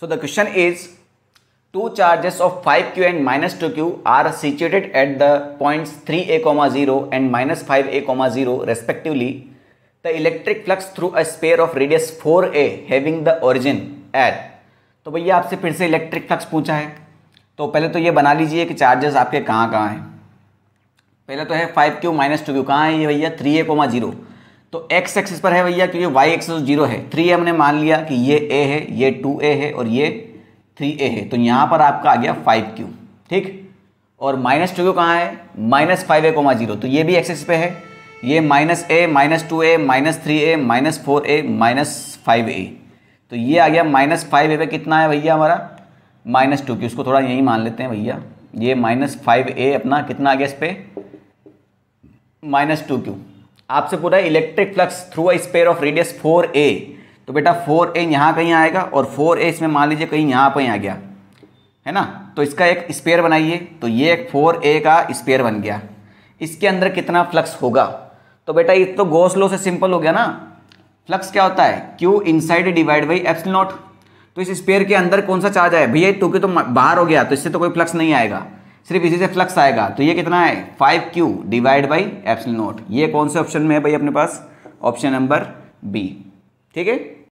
so the question is two charges of five q and minus two q are situated at the point three a comma zero and minus five a comma zero respectively the electric flux through a sphere of radius four a having the origin at तो भैया आपसे फिर से electric flux पूछा है तो पहले तो ये बना लीजिए कि चार्जेस आपके कहाँ कहाँ हैं पहले तो है five q minus two q कहाँ है ये भैया थ्री ए कोमा जीरो तो एक्स एक्सिस पर है भैया क्योंकि वाई एक्सिस जीरो है थ्री हमने मान लिया कि ये ए है ये टू ए है और ये थ्री ए है तो यहाँ पर आपका आ गया फाइव क्यू ठीक और माइनस टू क्यू कहाँ है minus five a comma zero तो ये भी एक्सेस पे है ये minus a minus two a minus three a minus four a minus five a तो ये आ गया माइनस फाइव ए पे कितना है भैया हमारा माइनस टू क्यू उसको थोड़ा यही मान लेते हैं भैया ये माइनस फाइव ए अपना कितना आ गया इस पर माइनस टू क्यू आपसे पूरा electric flux through a sphere of radius four a तो बेटा फोर ए यहाँ कहीं आएगा और फोर ए इसमें मान लीजिए कहीं यहाँ पर आ गया है ना तो इसका एक स्पेयर बनाइए तो ये एक फोर ए का स्पेयर बन गया इसके अंदर कितना फ्लक्स होगा तो बेटा ये तो गोस्लो से सिंपल हो गया ना फ्लक्स क्या होता है q inside divide by eps naught तो इस स्पेयर के अंदर कौन सा चार्ज आया भैया टू के तो बाहर हो गया तो इससे तो कोई फ्लक्स नहीं आएगा सिर्फ इसी से फ्लक्स आएगा तो ये कितना है five q divide by epsilon naught ये कौन से ऑप्शन में है भाई अपने पास ऑप्शन नंबर बी ठीक है